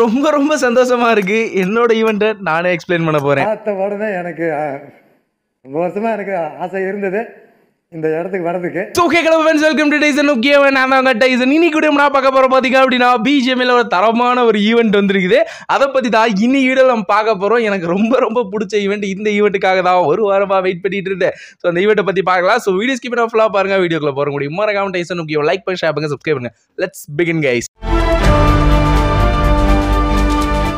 ரொம்ப ரொம்ப சந்தோஷமா இருக்கு என்னோட ஈவெண்ட்டை நானே எக்ஸ்பிளைன் பண்ண போறேன் அடுத்த வருடமே எனக்கு ரொம்ப வருஷமா எனக்கு ஆசை இருந்தது இந்த இடத்துக்கு வரதுக்கு okay club friends welcome to Tyson okay நான் அவங்க டைசன் இனி கூட நான் பார்க்க போகிறோம் பார்த்தீங்க அப்படின்னா பிஜிஎம்ல ஒரு தரமான ஒரு ஈவெண்ட் வந்துருக்குது அதை பற்றி தான் இனி வீடியோ நம்ம பார்க்க போகிறோம் எனக்கு ரொம்ப ரொம்ப பிடிச்ச ஈவெண்ட் இந்த ஈவெண்ட்டுக்காக தான் ஒரு வாரமாக வெயிட் பண்ணிட்டு இருந்தேன் ஸோ அந்த ஈவெண்ட்டை பற்றி பார்க்கலாம் ஸோ வீடியோ ஸ்கிப் ஃபுல்லாக பாருங்க வீடியோக்குள்ள போகிற முடியும் மறக்காம டைசன் ஓகே லைக் பண்ணி ஷேர் பண்ணுங்க சப்ஸ்கிரைப் பண்ணுங்க லெட்ஸ் பிகின் கைஸ்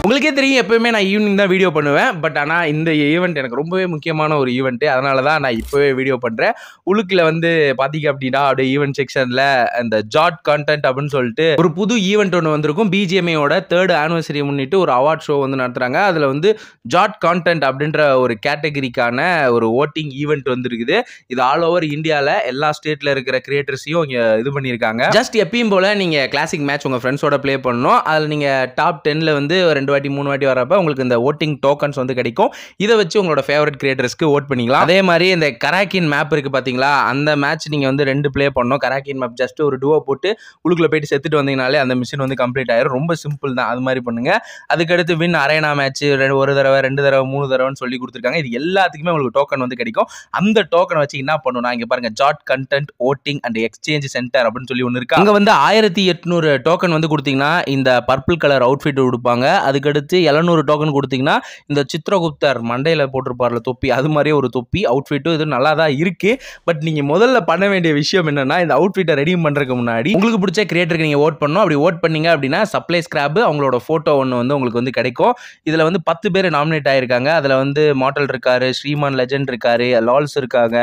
உங்களுக்கே தெரியும் எப்போயுமே நான் ஈவினிங் தான் வீடியோ பண்ணுவேன் பட் ஆனால் இந்த ஈவெண்ட் எனக்கு ரொம்பவே முக்கியமான ஒரு ஈவெண்ட்டு அதனால தான் நான் இப்போவே வீடியோ பண்ணுறேன் உழுக்கில் வந்து பார்த்தீங்க அப்படின்னா அப்படியே ஈவெண்ட் செக்ஷனில் அந்த ஜாட் கண்டென்ட் அப்படின்னு சொல்லிட்டு ஒரு புது ஈவெண்ட் ஒன்று வந்திருக்கும் பிஜிஎம்ஐயோட தேர்ட் ஆனிவர்சரி முன்னிட்டு ஒரு அவார்ட் ஷோ வந்து நடத்துகிறாங்க அதில் வந்து ஜாட் கான்டென்ட் அப்படின்ற ஒரு கேட்டகரிக்கான ஒரு ஓட்டிங் ஈவெண்ட் வந்துருக்குது இது ஆல் ஓவர் இந்தியாவில் எல்லா ஸ்டேட்டில் இருக்கிற கிரியேட்டர்ஸையும் இங்கே இது பண்ணியிருக்காங்க ஜஸ்ட் எப்பயும் போல் நீங்கள் கிளாசிக் மேட்ச் உங்கள் ஃப்ரெண்ட்ஸோட ப்ளே பண்ணணும் அதில் நீங்கள் டாப் டென்னில் வந்து ரெண்டு வாட்டி மூணு வாட்டி வரப்போ உங்களுக்கு இந்த ஓட்டிங் டோக்கன்ஸ் வந்து கிடைக்கும் இதை வச்சு உங்களோட ஃபேவரட் கிரியேட்டர்ஸ்க்கு ஓட் பண்ணிக்கலாம் அதே மாதிரி இந்த கராக்கின் மேப் இருக்குது பார்த்தீங்களா அந்த மேட்ச் நீங்கள் வந்து ரெண்டு ப்ளே பண்ணோம் கராக்கின் மேப் ஜஸ்ட் ஒரு டூவோ போட்டு உள்ளுக்குள்ளே போயிட்டு செத்துட்டு வந்தீங்கனாலே அந்த மிஷின் வந்து கம்ப்ளீட் ஆயிரும் ரொம்ப சிம்பிள் தான் அது மாதிரி பண்ணுங்கள் அதுக்கடுத்து வின் அரேனா மேட்ச் ரெண்டு ஒரு தடவை ரெண்டு தடவை மூணு தடவைன்னு சொல்லி கொடுத்துருக்காங்க இது எல்லாத்துக்குமே உங்களுக்கு டோக்கன் வந்து கிடைக்கும் அந்த டோக்கன் வச்சு என்ன பண்ணணும் இங்கே பாருங்க ஜாட் content voting and exchange center அப்படின்னு சொல்லி ஒன்று இருக்கு அங்கே வந்து ஆயிரத்தி எட்நூறு டோக்கன் வந்து கொடுத்தீங்கன்னா இந்த பர்பிள் கலர் அவுட்ஃபிட் கொடுப்பாங்க அதுக்கு அதுக்கு அடுத்து எழுநூறு டோக்கன் கொடுத்தீங்கன்னா இந்த சித்ரகுப்தர் மண்டையில் போட்டிருப்பார்ல தொப்பி அது மாதிரியே ஒரு தொப்பி அவுட்ஃபிட்டும் இது நல்லா தான் இருக்குது பட் நீங்கள் முதல்ல பண்ண வேண்டிய விஷயம் என்னென்னா இந்த அவுட்ஃபிட்டை ரெடி பண்ணுறதுக்கு முன்னாடி உங்களுக்கு பிடிச்ச கிரியேட்டருக்கு நீங்கள் ஓட் பண்ணணும் அப்படி ஓட் பண்ணீங்க அப்படின்னா சப்ளை ஸ்கிராப் அவங்களோட ஃபோட்டோ ஒன்று வந்து உங்களுக்கு வந்து கிடைக்கும் இதில் வந்து பத்து பேர் நாமினேட் ஆகியிருக்காங்க அதில் வந்து மாட்டல் இருக்காரு ஸ்ரீமான் லெஜண்ட் இருக்காரு லால்ஸ் இருக்காங்க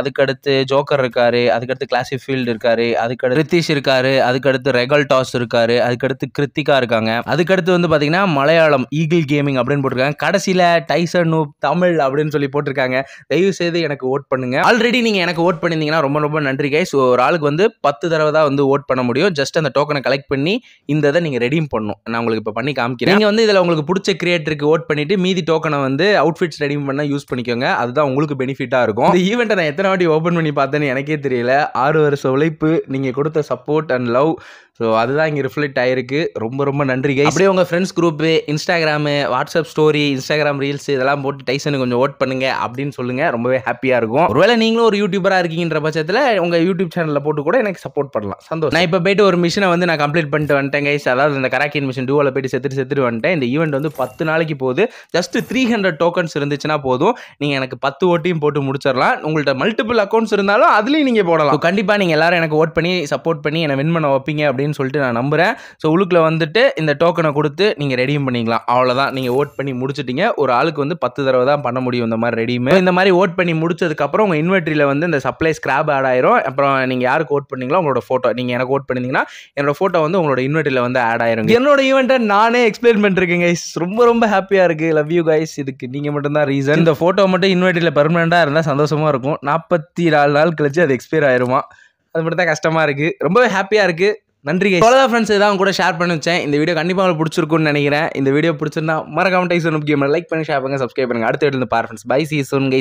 அதுக்கடுத்து ஜோக்கர் இருக்காரு அதுக்கடுத்து கிளாசிக் ஃபீல்டு இருக்காரு அதுக்கடுத்து ரித்திஷ் இருக்காரு அதுக்கடுத்து ரெகல் டாஸ் இருக்காரு அதுக்கடுத்து கிருத்திகா இருக்காங்க அதுக்கடுத்து வந்து பார்த்தீங்கன்னா மலையாளம் ஈகிள் கேமிங் அப்படின்னு போட்டிருக்காங்க கடைசியில் டைசர் நூப் தமிழ் அப்படின்னு சொல்லி போட்டிருக்காங்க தயவு செய்து எனக்கு ஓட் பண்ணுங்க ஆல்ரெடி நீங்கள் எனக்கு ஓட் பண்ணியிருந்தீங்கன்னா ரொம்ப ரொம்ப நன்றி கைஸ் ஒரு ஆளுக்கு வந்து பத்து தடவை தான் வந்து ஓட் பண்ண முடியும் ஜஸ்ட் அந்த டோக்கனை கலெக்ட் பண்ணி இந்த இதை நீங்கள் ரெடியும் பண்ணணும் நான் உங்களுக்கு இப்போ பண்ணி காமிக்கிறேன் நீங்கள் வந்து இதில் உங்களுக்கு பிடிச்ச கிரியேட்டருக்கு ஓட் பண்ணிவிட்டு மீதி டோக்கனை வந்து அவுட்ஃபிட்ஸ் ரெடியும் பண்ண யூஸ் பண்ணிக்கோங்க அதுதான் உங்களுக்கு பெனிஃபிட்டாக இருக்கும் இந்த ஈவெண்ட்டை நான் எத்தனை வாட்டி ஓப்பன் பண்ணி பார்த்தேன்னு எனக்கே தெரியல ஆறு வருஷ உழைப்பு நீங்கள் கொடுத்த சப்போர்ட் அண்ட் லவ் ஸோ அதுதான் இங்கே ரிஃப்ளெக்ட் ஆயிருக்கு ரொம்ப ரொம்ப நன்றி கை அப்படியே உங்கள் friends group Instagram WhatsApp story Instagram reels இதெல்லாம் போட்டு டைசனுக்கு கொஞ்சம் ஓட் பண்ணுங்க அப்படின்னு சொல்லுங்கள் ரொம்பவே ஹாப்பியாக இருக்கும் ஒருவேளை நீங்களும் ஒரு யூடியூபராக இருக்கீங்கன்ற பட்சத்தில் உங்கள் யூடியூப் சேனலில் போட்டு கூட எனக்கு சப்போர்ட் பண்ணலாம் சந்தோஷம் நான் இப்போ போயிட்டு ஒரு மிஷினை வந்து நான் கம்ப்ளீட் பண்ணிட்டு வந்துட்டேன் கைஸ் அதாவது இந்த கராக்கின் மிஷின் டூவில் போயிட்டு செத்துட்டு செத்துட்டு வந்துட்டேன் இந்த ஈவெண்ட் வந்து பத்து நாளைக்கு போகுது ஜஸ்ட் த்ரீ ஹண்ட்ரட் டோக்கன்ஸ் இருந்துச்சுன்னா போதும் நீங்கள் எனக்கு பத்து ஓட்டியும் போட்டு முடிச்சிடலாம் உங்கள்கிட்ட மல்டிபிள் அக்கௌண்ட்ஸ் இருந்தாலும் அதுலேயும் நீங்கள் போடலாம் கண்டிப்பாக நீங்கள் எல்லாரும் எனக்கு ஓட் பண்ணி சப்போர்ட் பண்ணி என்னை வின் பண்ண வைப்பீங்க அப்படின்னு அப்படின்னு சொல்லிட்டு நான் நம்புகிறேன் ஸோ உழுக்கில் வந்துட்டு இந்த டோக்கனை கொடுத்து நீங்கள் ரெடியும் பண்ணிக்கலாம் அவ்வளோதான் நீங்கள் ஓட் பண்ணி முடிச்சுட்டிங்க ஒரு ஆளுக்கு வந்து பத்து தடவை தான் பண்ண முடியும் இந்த மாதிரி ரெடியுமே இந்த மாதிரி ஓட் பண்ணி முடிச்சதுக்கப்புறம் உங்கள் இன்வெர்ட்ரியில் வந்து இந்த சப்ளை ஸ்க்ராப் ஆட் ஆயிரும் அப்புறம் நீங்கள் யாருக்கு ஓட் பண்ணீங்களோ உங்களோட ஃபோட்டோ நீங்கள் எனக்கு ஓட் பண்ணிங்கன்னா என்னோட ஃபோட்டோ வந்து உங்களோட இன்வெர்ட்ரியில் வந்து ஆட் ஆயிரும் என்னோட ஈவெண்ட்டை நானே எக்ஸ்பிளைன் பண்ணிருக்கேன் கைஸ் ரொம்ப ரொம்ப ஹாப்பியாக இருக்குது லவ் யூ கைஸ் இதுக்கு நீங்கள் மட்டும்தான் ரீசன் இந்த ஃபோட்டோ மட்டும் இன்வெர்ட்ரியில் பர்மனெண்டாக இருந்தால் சந்தோஷமாக இருக்கும் நாற்பத்தி நாலு நாள் கழிச்சு அது எக்ஸ்பயர் ஆயிருமா அது மட்டும் தான் கஷ்டமாக இருக்குது ரொம்பவே ஹாப்பியாக இருக்குது நன்றி அவ்வளோதான் ஃப்ரெண்ட்ஸ் இதான் கூட ஷேர் பண்ணி வச்சேன் இந்த வீடியோ கண்டிப்பாக உங்களுக்கு பிடிச்சிருக்கும்னு நினைக்கிறேன் இந்த வீடியோ பிடிச்சிருந்தா மறக்காம டைஸ் ஒன்று கேம் லைக் பண்ணி ஷேர் பண்ணுங்க சப்ஸ்கிரைப் பண்ணுங்க அடுத்த வீடியோ பாரு ஃப்ரெண்ட்ஸ் பை சீசன்